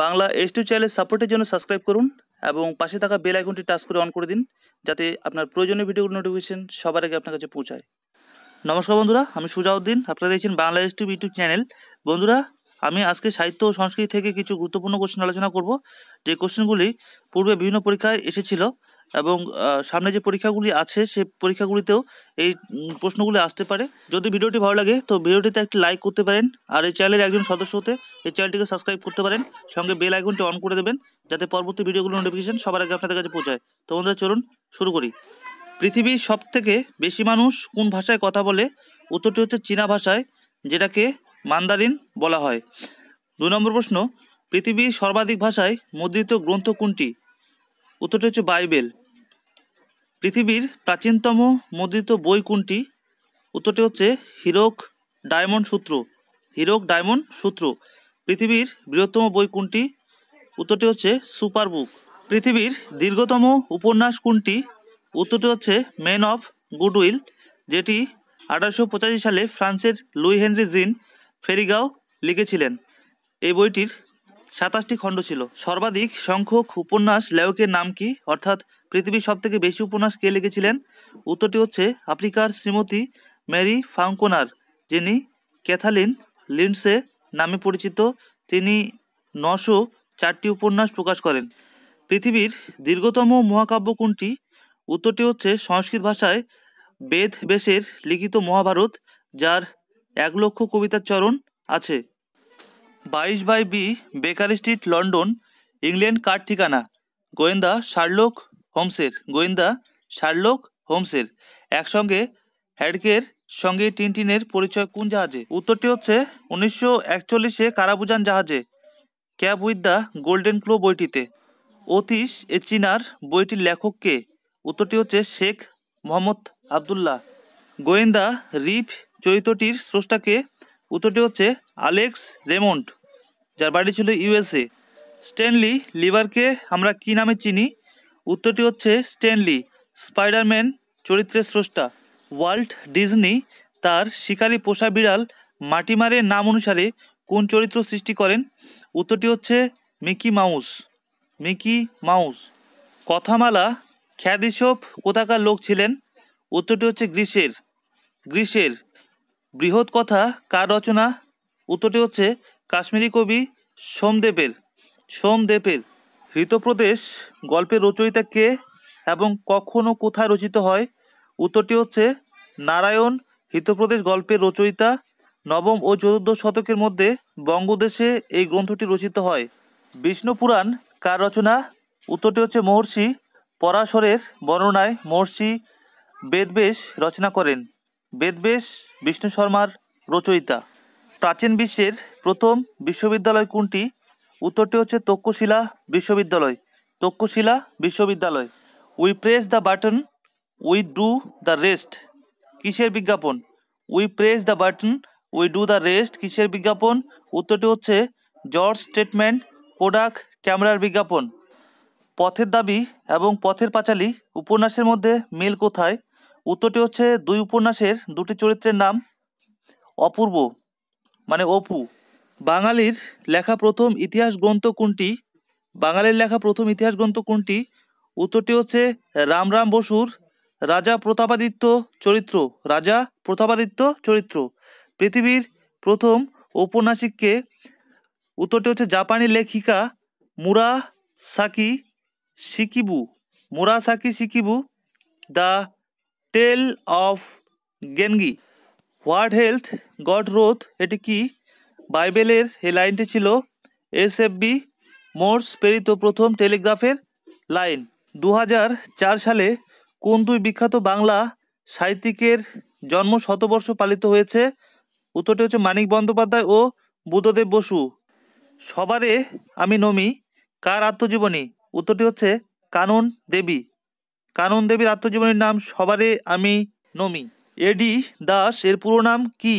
Bangla S two চ্যানেলের সাপোর্টের জন্য সাবস্ক্রাইব করুন এবং পাশে থাকা বেল আইকনটি টাচ করে অন করে দিন যাতে আপনার প্রয়োজনীয় ভিডিওগুলো নোটিফিকেশন সবার আগে আপনার কাছে পৌঁছায় নমস্কার বন্ধুরা আমি সুজাউদ্দিন আপনারা দেখছেন Bangla S two YouTube channel বন্ধুরা আমি আজকে সাহিত্য ও সংস্কৃতি থেকে কিছু গুরুত্বপূর্ণ কোশ্চেন আলোচনা করব যে কোশ্চেনগুলি পূর্বে বিভিন্ন পরীক্ষায় এসেছিল এবং সামনে যে পরীক্ষাগুলি আছে সে পরীক্ষাগুলিতেও এই প্রশ্নগুলি আসতে পারে যদি ভিডিওটি ভালো লাগে তো ভিডিওটিতে একটি লাইক করতে পারেন আর এই চ্যানেলের একজন সদস্য হতে এই চ্যানেলটিকে সাবস্ক্রাইব করতে পারেন সঙ্গে বেল আইকনটি অন করে দেবেন যাতে পরবর্তী ভিডিওগুলো নোটিফিকেশন সবার আগে আপনাদের কাছে পৌঁছায় তো বন্ধুরা চলুন শুরু করি পৃথিবীর সব থেকে বেশি মানুষ কোন ভাষায় কথা বলে উত্তরটি হচ্ছে চীনা ভাষায় যেটাকে মান্দারিন বলা হয় দু নম্বর প্রশ্ন পৃথিবীর সর্বাধিক ভাষায় মুদ্রিত গ্রন্থ কোনটি উত্তরটি হচ্ছে বাইবেল পৃথিবীর প্রাচীনতম মুদ্রিত বই কোনটি উত্তরটি হচ্ছে হিরোক ডায়মন্ড সূত্র হিরোক ডায়মন্ড সূত্র পৃথিবীর বৃহত্তম বই কোনটি উত্তরটি হচ্ছে সুপার বুক পৃথিবীর দীর্ঘতম উপন্যাস কোনটি উত্তরটি হচ্ছে ম্যান অফ গুডউইল যেটি আঠারোশো পঁচাশি সালে ফ্রান্সের লুই হেনরি জিন ফেরিগাও লিখেছিলেন এই বইটির সাতাশটি খণ্ড ছিল সর্বাধিক সংখ্যক উপন্যাস লেখকের নাম কি অর্থাৎ পৃথিবীর সবথেকে বেশি উপন্যাস কে লিখেছিলেন উত্তরটি হচ্ছে আফ্রিকার শ্রীমতী ম্যারি ফাঙ্কোনার যিনি ক্যাথালিন লিন্ডসে নামে পরিচিত তিনি নশো চারটি উপন্যাস প্রকাশ করেন পৃথিবীর দীর্ঘতম মহাকাব্য কোনটি উত্তরটি হচ্ছে সংস্কৃত ভাষায় বেদ বেশের লিখিত মহাভারত যার এক লক্ষ কবিতার চরণ আছে বাইশ বাই B Baker Street London England কার ঠিকানা গোয়েন্দা শার্লক হোমসের গোয়েন্দা শার্লক হোমসের একসঙ্গে হ্যাডকের সঙ্গে টিনটিনের পরিচয় কোন জাহাজে উত্তরটি হচ্ছে উনিশশো একচল্লিশে কারাবুজান জাহাজে crab with the golden claw বইটিতে অতীশ এ চিনার বইটির লেখককে উত্তরটি হচ্ছে শেখ মোহাম্মদ আবদুল্লাহ গোয়েন্দা রিফ চরিত্রটির স্রষ্টাকে উত্তরটি হচ্ছে আলেক্স রেমন্ড যার বাড়ি ছিল ইউএসএ স্ট্যানলি লিভারকে আমরা কী নামে চিনি উত্তরটি হচ্ছে স্ট্যানলি স্পাইডারম্যান চরিত্রের স্রষ্টা ওয়াল্ট ডিজনি তার শিকারী পোষা বিড়াল মাটিমারের নাম অনুসারে কোন চরিত্র সৃষ্টি করেন উত্তরটি হচ্ছে মিকি মাউস মিকি মাউস কথামালা খ্যাদিসব কোথাকার লোক ছিলেন উত্তরটি হচ্ছে গ্রীষের গ্রীষের বৃহৎ কথা কার রচনা উত্তরটি হচ্ছে কাশ্মীরি কবি সোমদেবের সোমদেবের হৃতপ্রদেশ গল্পের রচয়িতা কে এবং কখনও কোথায় রচিত হয় উত্তরটি হচ্ছে নারায়ণ হৃতপ্রদেশ গল্পের রচয়িতা নবম ও চতুর্দশ শতকের মধ্যে বঙ্গদেশে এই গ্রন্থটি রচিত হয় বিষ্ণু পুরাণ কার রচনা উত্তরটি হচ্ছে মহর্ষি পরাশরের বর্ণনায় মহর্ষি বেদবেশ রচনা করেন বেদবেশ বিষ্ণু শর্মার রচয়িতা প্রাচীন বিশ্বের প্রথম বিশ্ববিদ্যালয় কোনটি উত্তরটি হচ্ছে তক্ষশিলা বিশ্ববিদ্যালয় তক্ষশিলা বিশ্ববিদ্যালয় we press the button we do the rest কিসের বিজ্ঞাপন we press the button we do the rest কিসের বিজ্ঞাপন উত্তরটি হচ্ছে জর্জ স্টেটমেন্ট কোডাক ক্যামেরার বিজ্ঞাপন পথের দাবি এবং পথের পাঁচালী উপন্যাসের মধ্যে মিল কোথায় উত্তরটি হচ্ছে দুই উপন্যাসের দুটি চরিত্রের নাম অপূর্ব মানে অপু বাঙালির লেখা প্রথম ইতিহাস গ্রন্থ কোনটি বাঙালির লেখা প্রথম ইতিহাস গ্রন্থ কোনটি উত্তরটি হচ্ছে রামরাম বসুর রাজা প্রতাপাদিত্য চরিত্র রাজা প্রতাপাদিত্য চরিত্র পৃথিবীর প্রথম ঔপন্যাসিককে উত্তরটি হচ্ছে জাপানি লেখিকা Murasaki Shikibu Murasaki Shikibu the tale of গেনগি হোয়ার্ড হেলথ গড রোথ এটি কি বাইবেলের এই লাইনটি ছিল এস এফ বি মোর্স প্রেরিত প্রথম টেলিগ্রাফের লাইন দু সালে কোন দুই বিখ্যাত বাংলা সাহিত্যিকের জন্ম শতবর্ষ পালিত হয়েছে উত্তরটি হচ্ছে মানিক বন্দ্যোপাধ্যায় ও বুদ্ধদেব বসু সবারে আমি নমি কার আত্মজীবনী উত্তরটি হচ্ছে কানন দেবী কানন দেবীর আত্মজীবনীর নাম সবারে আমি নমি এডি দাস এর পুরো নাম কি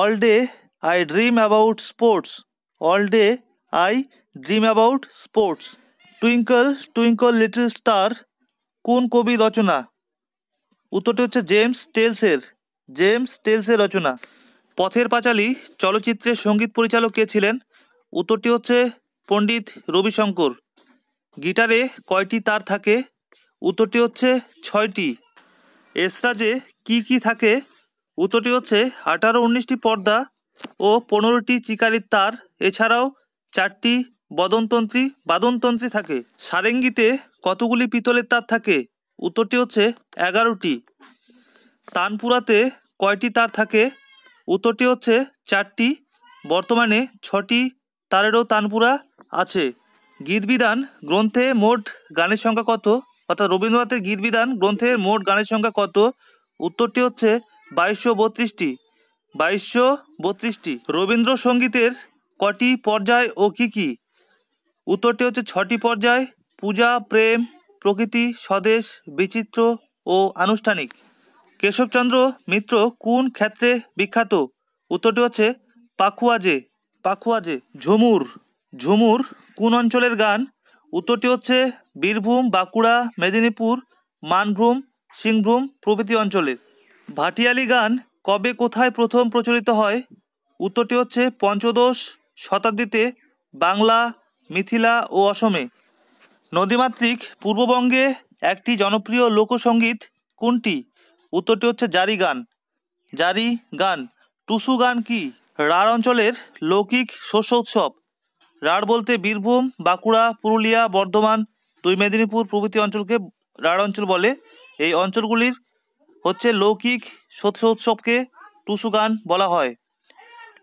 all day I dream about sports all day I dream about sports twinkle twinkle little star কোন কবি রচনা উত্তরটি হচ্ছে জেমস টেলসের জেমস টেলসের রচনা পথের পাঁচালী চলচ্চিত্রের সঙ্গীত পরিচালক কে ছিলেন উত্তরটি হচ্ছে পণ্ডিত রবিশঙ্কর গিটারে কয়টি তার থাকে উত্তরটি হচ্ছে ছয়টি এসরাজে কি কি থাকে উত্তরটি হচ্ছে আঠারো উনিশটি পর্দা ও পনেরোটি চিকারির তার এছাড়াও চারটি বদনতন্ত্রী বাদনতন্ত্রী থাকে সারেঙ্গিতে কতগুলি পিতলের তার থাকে উত্তরটি হচ্ছে এগারোটি তানপুরাতে কয়টি তার থাকে উত্তরটি হচ্ছে চারটি বর্তমানে ছটি তারেরও তানপুরা আছে গীতবিধান গ্রন্থে মোট গানের সংখ্যা কত অর্থাৎ রবীন্দ্রনাথের গীতবিধান গ্রন্থের মোট গানের সংখ্যা কত উত্তরটি হচ্ছে বাইশশো বত্রিশটি বাইশশো বত্রিশটি রবীন্দ্রসঙ্গীতের কটি পর্যায় ও কি কি উত্তরটি হচ্ছে ছটি পর্যায় পূজা প্রেম প্রকৃতি স্বদেশ বিচিত্র ও আনুষ্ঠানিক কেশবচন্দ্র মিত্র কোন ক্ষেত্রে বিখ্যাত উত্তরটি হচ্ছে পাখুয়াজে পাখুয়াজে ঝুমুর ঝুমুর কোন অঞ্চলের গান উত্তরটি হচ্ছে বীরভূম বাঁকুড়া মেদিনীপুর মানভূম সিংভূম প্রভৃতি অঞ্চলের ভাটিয়ালি গান কবে কোথায় প্রথম প্রচলিত হয় উত্তরটি হচ্ছে পঞ্চদশ শতাব্দীতে বাংলা মিথিলা ও অসমে নদীমাতৃক পূর্ববঙ্গে একটি জনপ্রিয় লোকসঙ্গীত কোনটি উত্তরটি হচ্ছে জারি গান জারি গান টুসু গান কি রাঢ় অঞ্চলের লৌকিক শস্য উৎসব রাঢ় বলতে বীরভূম বাঁকুড়া পুরুলিয়া বর্ধমান দুই মেদিনীপুর প্রভৃতি অঞ্চলকে রাঢ় অঞ্চল বলে এই অঞ্চলগুলির হচ্ছে লৌকিক উৎসবকে টুসু গান বলা হয়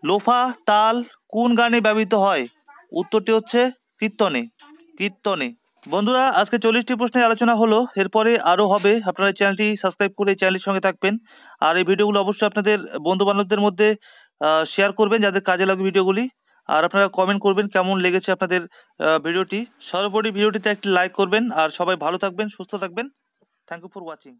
লোফা তাল কোন গানে ব্যবহৃত হয় উত্তরটি হচ্ছে কীর্তনে কীর্তনে বন্ধুরা আজকে চল্লিশটি প্রশ্নের আলোচনা হলো এরপরে আরও হবে আপনারা চ্যানেলটি সাবস্ক্রাইব করে চ্যানেলের সঙ্গে থাকবেন আর এই ভিডিওগুলো অবশ্যই আপনাদের বন্ধু বান্ধবদের মধ্যে শেয়ার করবেন যাদের কাজে লাগে ভিডিওগুলি আর আপনারা কমেন্ট করবেন কেমন লেগেছে আপনাদের ভিডিওটি সর্বোপরি ভিডিওটিতে একটি লাইক করবেন আর সবাই ভালো থাকবেন সুস্থ থাকবেন থ্যাংক ইউ ফর ওয়াচিং